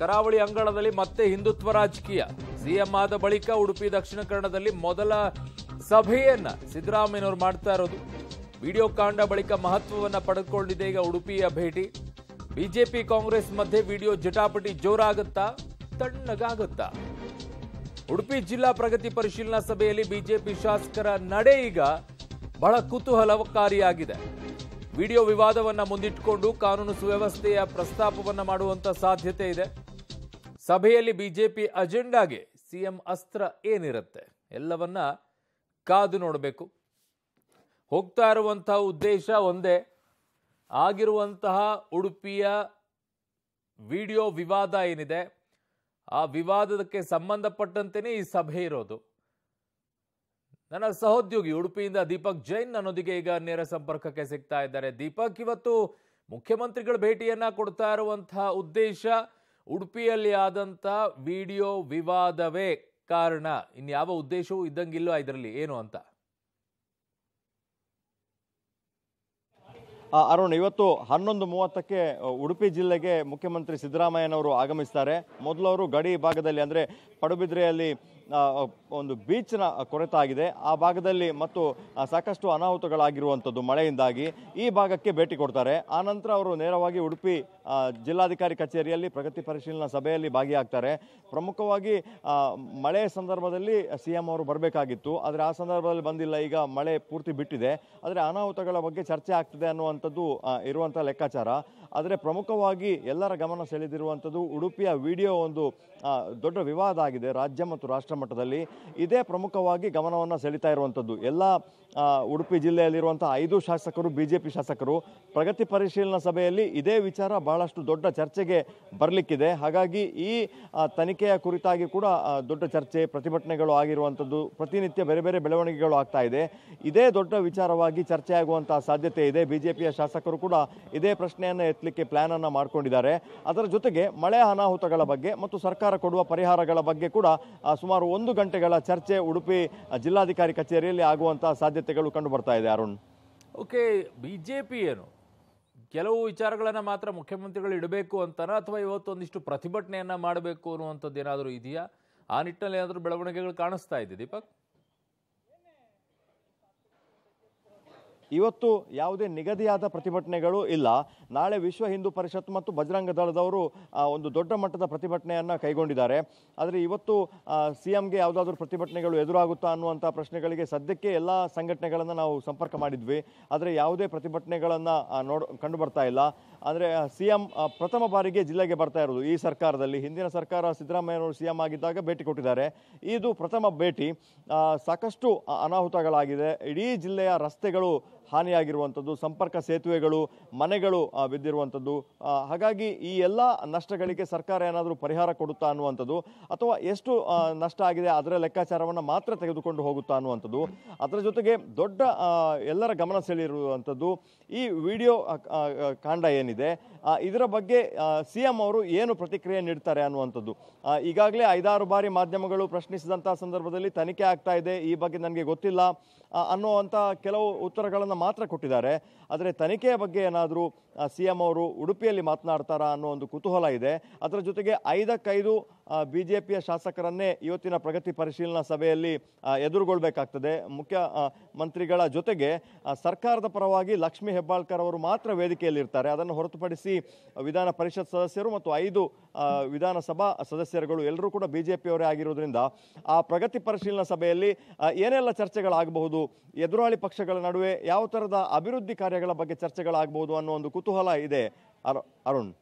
ಕರಾವಳಿ ಅಂಗಳದಲ್ಲಿ ಮತ್ತೆ ಹಿಂದುತ್ವ ರಾಜಕೀಯ ಸಿಎಂ ಆದ ಬಳಿಕ ಉಡುಪಿ ದಕ್ಷಿಣ ಕನ್ನಡದಲ್ಲಿ ಮೊದಲ ಸಭೆಯನ್ನ ಸಿದ್ದರಾಮಯ್ಯನವರು ಮಾಡ್ತಾ ಇರೋದು ವಿಡಿಯೋ ಕಾಂಡ ಬಳಿಕ ಮಹತ್ವವನ್ನು ಪಡೆದುಕೊಂಡಿದೆ ಈಗ ಉಡುಪಿಯ ಭೇಟಿ ಬಿಜೆಪಿ ಕಾಂಗ್ರೆಸ್ ಮಧ್ಯೆ ವಿಡಿಯೋ ಜಟಾಪಟಿ ಜೋರಾಗುತ್ತಾ ತಣ್ಣಗಾಗುತ್ತಾ ಉಡುಪಿ ಜಿಲ್ಲಾ ಪ್ರಗತಿ ಪರಿಶೀಲನಾ ಸಭೆಯಲ್ಲಿ ಬಿಜೆಪಿ ಶಾಸಕರ ನಡೆ ಈಗ ಬಹಳ ಕುತೂಹಲಕಾರಿಯಾಗಿದೆ ವಿಡಿಯೋ ವಿವಾದವನ್ನು ಮುಂದಿಟ್ಟುಕೊಂಡು ಕಾನೂನು ಸುವ್ಯವಸ್ಥೆಯ ಪ್ರಸ್ತಾಪವನ್ನು ಮಾಡುವಂತ ಸಾಧ್ಯತೆ ಇದೆ ಸಭೆಯಲ್ಲಿ ಬಿಜೆಪಿ ಅಜೆಂಡಾಗೆ ಸಿಎಂ ಅಸ್ತ್ರ ಏನಿರುತ್ತೆ ಎಲ್ಲವನ್ನ ಕಾದು ನೋಡಬೇಕು ಹೋಗ್ತಾ ಇರುವಂತಹ ಉದ್ದೇಶ ಒಂದೇ ಆಗಿರುವಂತಹ ಉಡುಪಿಯ ವಿಡಿಯೋ ವಿವಾದ ಏನಿದೆ ಆ ವಿವಾದಕ್ಕೆ ಸಂಬಂಧಪಟ್ಟಂತೆಯೇ ಈ ಸಭೆ ಇರೋದು ನನ್ನ ಸಹೋದ್ಯೋಗಿ ಉಡುಪಿಯಿಂದ ದೀಪಕ್ ಜೈನ್ ನನ್ನೊಂದಿಗೆ ಈಗ ನೇರ ಸಂಪರ್ಕಕ್ಕೆ ಸಿಗ್ತಾ ಇದ್ದಾರೆ ದೀಪಕ್ ಇವತ್ತು ಮುಖ್ಯಮಂತ್ರಿಗಳ ಭೇಟಿಯನ್ನ ಕೊಡ್ತಾ ಇರುವಂತಹ ಉದ್ದೇಶ ಉಡುಪಿಯಲ್ಲಿ ಆದಂಥ ವಿಡಿಯೋ ವಿವಾದವೇ ಕಾರಣ ಇನ್ಯಾವ ಉದ್ದೇಶವೂ ಇದ್ದಂಗಿಲ್ಲ ಇದರಲ್ಲಿ ಏನು ಅಂತ ಅರುಣ್ ಇವತ್ತು ಹನ್ನೊಂದು ಮೂವತ್ತಕ್ಕೆ ಉಡುಪಿ ಜಿಲ್ಲೆಗೆ ಮುಖ್ಯಮಂತ್ರಿ ಸಿದ್ದರಾಮಯ್ಯನವರು ಆಗಮಿಸ್ತಾರೆ ಮೊದಲು ಅವರು ಗಡಿ ಭಾಗದಲ್ಲಿ ಅಂದರೆ ಪಡುಬಿದ್ರೆಯಲ್ಲಿ ಒಂದು ಬೀಚ್ನ ಕೊರತಾಗಿದೆ ಆ ಭಾಗದಲ್ಲಿ ಮತ್ತು ಸಾಕಷ್ಟು ಅನಾಹುತಗಳಾಗಿರುವಂಥದ್ದು ಮಳೆಯಿಂದಾಗಿ ಈ ಭಾಗಕ್ಕೆ ಭೇಟಿ ಕೊಡ್ತಾರೆ ಆನಂತರ ಅವರು ನೇರವಾಗಿ ಉಡುಪಿ ಜಿಲ್ಲಾಧಿಕಾರಿ ಕಚೇರಿಯಲ್ಲಿ ಪ್ರಗತಿ ಪರಿಶೀಲನಾ ಸಭೆಯಲ್ಲಿ ಭಾಗಿಯಾಗ್ತಾರೆ ಪ್ರಮುಖವಾಗಿ ಮಳೆ ಸಂದರ್ಭದಲ್ಲಿ ಸಿ ಎಂ ಅವರು ಬರಬೇಕಾಗಿತ್ತು ಆದರೆ ಆ ಸಂದರ್ಭದಲ್ಲಿ ಬಂದಿಲ್ಲ ಈಗ ಮಳೆ ಪೂರ್ತಿ ಬಿಟ್ಟಿದೆ ಆದರೆ ಅನಾಹುತಗಳ ಬಗ್ಗೆ ಚರ್ಚೆ ಆಗ್ತದೆ ಅನ್ನುವಂಥದ್ದು ಇರುವಂಥ ಲೆಕ್ಕಾಚಾರ ಆದರೆ ಪ್ರಮುಖವಾಗಿ ಎಲ್ಲರ ಗಮನ ಸೆಳೆದಿರುವಂಥದ್ದು ಉಡುಪಿಯ ವಿಡಿಯೋ ಒಂದು ದೊಡ್ಡ ವಿವಾದ ಆಗಿದೆ ರಾಜ್ಯ ಮತ್ತು ರಾಷ್ಟ್ರ ಮಟ್ಟದಲ್ಲಿ ಇದೇ ಪ್ರಮುಖವಾಗಿ ಗಮನವನ್ನು ಸೆಳಿತಾ ಇರುವಂಥದ್ದು ಎಲ್ಲ ಉಡುಪಿ ಜಿಲ್ಲೆಯಲ್ಲಿರುವಂಥ ಐದು ಶಾಸಕರು ಬಿ ಜೆ ಶಾಸಕರು ಪ್ರಗತಿ ಪರಿಶೀಲನಾ ಸಭೆಯಲ್ಲಿ ಇದೇ ವಿಚಾರ ಬಹಳಷ್ಟು ದೊಡ್ಡ ಚರ್ಚೆಗೆ ಬರಲಿಕ್ಕಿದೆ ಹಾಗಾಗಿ ಈ ತನಿಖೆಯ ಕುರಿತಾಗಿ ಕೂಡ ದೊಡ್ಡ ಚರ್ಚೆ ಪ್ರತಿಭಟನೆಗಳು ಆಗಿರುವಂಥದ್ದು ಪ್ರತಿನಿತ್ಯ ಬೇರೆ ಬೇರೆ ಬೆಳವಣಿಗೆಗಳು ಆಗ್ತಾ ಇದೆ ಇದೇ ದೊಡ್ಡ ವಿಚಾರವಾಗಿ ಚರ್ಚೆಯಾಗುವಂಥ ಸಾಧ್ಯತೆ ಇದೆ ಬಿ ಶಾಸಕರು ಕೂಡ ಇದೇ ಪ್ರಶ್ನೆಯನ್ನು ಎತ್ತಲಿ ನಡೆಸಲಿಕ್ಕೆ ಪ್ಲಾನ್ ಅನ್ನು ಮಾಡಿಕೊಂಡಿದ್ದಾರೆ ಅದರ ಜೊತೆಗೆ ಮಳೆ ಅನಾಹುತಗಳ ಬಗ್ಗೆ ಮತ್ತು ಸರ್ಕಾರ ಕೊಡುವ ಪರಿಹಾರಗಳ ಬಗ್ಗೆ ಕೂಡ ಸುಮಾರು ಒಂದು ಗಂಟೆಗಳ ಚರ್ಚೆ ಉಡುಪಿ ಜಿಲ್ಲಾಧಿಕಾರಿ ಕಚೇರಿಯಲ್ಲಿ ಆಗುವಂತಹ ಸಾಧ್ಯತೆಗಳು ಕಂಡು ಬರ್ತಾ ಇದೆ ಅರುಣ್ ಓಕೆ ಬಿಜೆಪಿ ಏನು ಕೆಲವು ವಿಚಾರಗಳನ್ನು ಮಾತ್ರ ಮುಖ್ಯಮಂತ್ರಿಗಳು ಇಡಬೇಕು ಅಂತನೋ ಅಥವಾ ಇವತ್ತು ಒಂದಿಷ್ಟು ಪ್ರತಿಭಟನೆಯನ್ನು ಮಾಡಬೇಕು ಅನ್ನುವಂಥದ್ದು ಏನಾದರೂ ಇದೆಯಾ ಆ ನಿಟ್ಟಿನಲ್ಲಿ ಏನಾದರೂ ಬೆಳವಣಿಗೆಗಳು ಕಾಣಿಸ್ತಾ ಇದೆ ದೀಪಕ್ ಇವತ್ತು ಯಾವುದೇ ನಿಗದಿಯಾದ ಪ್ರತಿಭಟನೆಗಳು ಇಲ್ಲ ನಾಳೆ ವಿಶ್ವ ಹಿಂದೂ ಪರಿಷತ್ ಮತ್ತು ಬಜರಂಗ ದಳದವರು ಒಂದು ದೊಡ್ಡ ಮಟ್ಟದ ಪ್ರತಿಭಟನೆಯನ್ನು ಕೈಗೊಂಡಿದ್ದಾರೆ ಆದರೆ ಇವತ್ತು ಸಿ ಎಂಗೆ ಯಾವುದಾದ್ರೂ ಪ್ರತಿಭಟನೆಗಳು ಎದುರಾಗುತ್ತಾ ಅನ್ನುವಂಥ ಪ್ರಶ್ನೆಗಳಿಗೆ ಸದ್ಯಕ್ಕೆ ಎಲ್ಲ ಸಂಘಟನೆಗಳನ್ನು ನಾವು ಸಂಪರ್ಕ ಮಾಡಿದ್ವಿ ಆದರೆ ಯಾವುದೇ ಪ್ರತಿಭಟನೆಗಳನ್ನು ನೋಡ್ ಕಂಡು ಬರ್ತಾ ಇಲ್ಲ ಅಂದರೆ ಸಿ ಎಂ ಪ್ರಥಮ ಬಾರಿಗೆ ಜಿಲ್ಲೆಗೆ ಬರ್ತಾ ಇರೋದು ಈ ಸರ್ಕಾರದಲ್ಲಿ ಹಿಂದಿನ ಸರ್ಕಾರ ಸಿದ್ದರಾಮಯ್ಯನವರು ಸಿ ಎಂ ಆಗಿದ್ದಾಗ ಭೇಟಿ ಕೊಟ್ಟಿದ್ದಾರೆ ಇದು ಪ್ರಥಮ ಭೇಟಿ ಸಾಕಷ್ಟು ಅನಾಹುತಗಳಾಗಿದೆ ಇಡೀ ಜಿಲ್ಲೆಯ ರಸ್ತೆಗಳು ಹಾನಿಯಾಗಿರುವಂಥದ್ದು ಸಂಪರ್ಕ ಸೇತುವೆಗಳು ಮನೆಗಳು ಬಿದ್ದಿರುವಂಥದ್ದು ಹಾಗಾಗಿ ಈ ಎಲ್ಲ ನಷ್ಟಗಳಿಗೆ ಸರ್ಕಾರ ಏನಾದರೂ ಪರಿಹಾರ ಕೊಡುತ್ತಾ ಅನ್ನುವಂಥದ್ದು ಅಥವಾ ಎಷ್ಟು ನಷ್ಟ ಆಗಿದೆ ಅದರ ಲೆಕ್ಕಾಚಾರವನ್ನು ಮಾತ್ರ ತೆಗೆದುಕೊಂಡು ಹೋಗುತ್ತಾ ಅನ್ನುವಂಥದ್ದು ಅದರ ಜೊತೆಗೆ ದೊಡ್ಡ ಎಲ್ಲರ ಗಮನ ಸೆಳೆಯಿರುವಂಥದ್ದು ಈ ವಿಡಿಯೋ ಕಾಂಡ ಏನಿದೆ ಇದರ ಬಗ್ಗೆ ಸಿ ಎಂ ಅವರು ಏನು ಪ್ರತಿಕ್ರಿಯೆ ನೀಡ್ತಾರೆ ಅನ್ನುವಂಥದ್ದು ಈಗಾಗಲೇ ಐದಾರು ಬಾರಿ ಮಾಧ್ಯಮಗಳು ಪ್ರಶ್ನಿಸಿದಂಥ ಸಂದರ್ಭದಲ್ಲಿ ತನಿಖೆ ಆಗ್ತಾ ಇದೆ ಈ ಬಗ್ಗೆ ನನಗೆ ಗೊತ್ತಿಲ್ಲ ಅನ್ನುವಂಥ ಕೆಲವು ಉತ್ತರಗಳನ್ನು ಮಾತ್ರ ಕೊಟ್ಟಿದ್ದಾರೆ ಆದರೆ ತನಿಖೆಯ ಬಗ್ಗೆ ಏನಾದರೂ ಸಿ ಎಂ ಅವರು ಉಡುಪಿಯಲ್ಲಿ ಮಾತನಾಡ್ತಾರಾ ಅನ್ನೋ ಒಂದು ಕುತೂಹಲ ಇದೆ ಅದರ ಜೊತೆಗೆ ಐದಕ್ಕೈದು ಬಿ ಜೆ ಪಿಯ ಶಾಸಕರನ್ನೇ ಇವತ್ತಿನ ಪ್ರಗತಿ ಪರಿಶೀಲನಾ ಸಭೆಯಲ್ಲಿ ಎದುರುಗೊಳ್ಬೇಕಾಗ್ತದೆ ಮುಖ್ಯ ಮಂತ್ರಿಗಳ ಜೊತೆಗೆ ಸರ್ಕಾರದ ಪರವಾಗಿ ಲಕ್ಷ್ಮೀ ಹೆಬ್ಬಾಳ್ಕರ್ ಅವರು ಮಾತ್ರ ವೇದಿಕೆಯಲ್ಲಿರ್ತಾರೆ ಅದನ್ನು ಹೊರತುಪಡಿಸಿ ವಿಧಾನ ಪರಿಷತ್ ಸದಸ್ಯರು ಮತ್ತು ಐದು ವಿಧಾನಸಭಾ ಸದಸ್ಯರುಗಳು ಎಲ್ಲರೂ ಕೂಡ ಬಿ ಜೆ ಪಿಯವರೇ ಆಗಿರೋದ್ರಿಂದ ಆ ಪ್ರಗತಿ ಪರಿಶೀಲನಾ ಸಭೆಯಲ್ಲಿ ಏನೆಲ್ಲ ಚರ್ಚೆಗಳಾಗಬಹುದು ಎದುರಾಳಿ ಪಕ್ಷಗಳ ನಡುವೆ ಯಾವ ಥರದ ಅಭಿವೃದ್ಧಿ ಕಾರ್ಯಗಳ ಬಗ್ಗೆ ಚರ್ಚೆಗಳಾಗಬಹುದು ಅನ್ನೋ ಒಂದು ಕುತೂಹಲ ಇದೆ ಅರುಣ್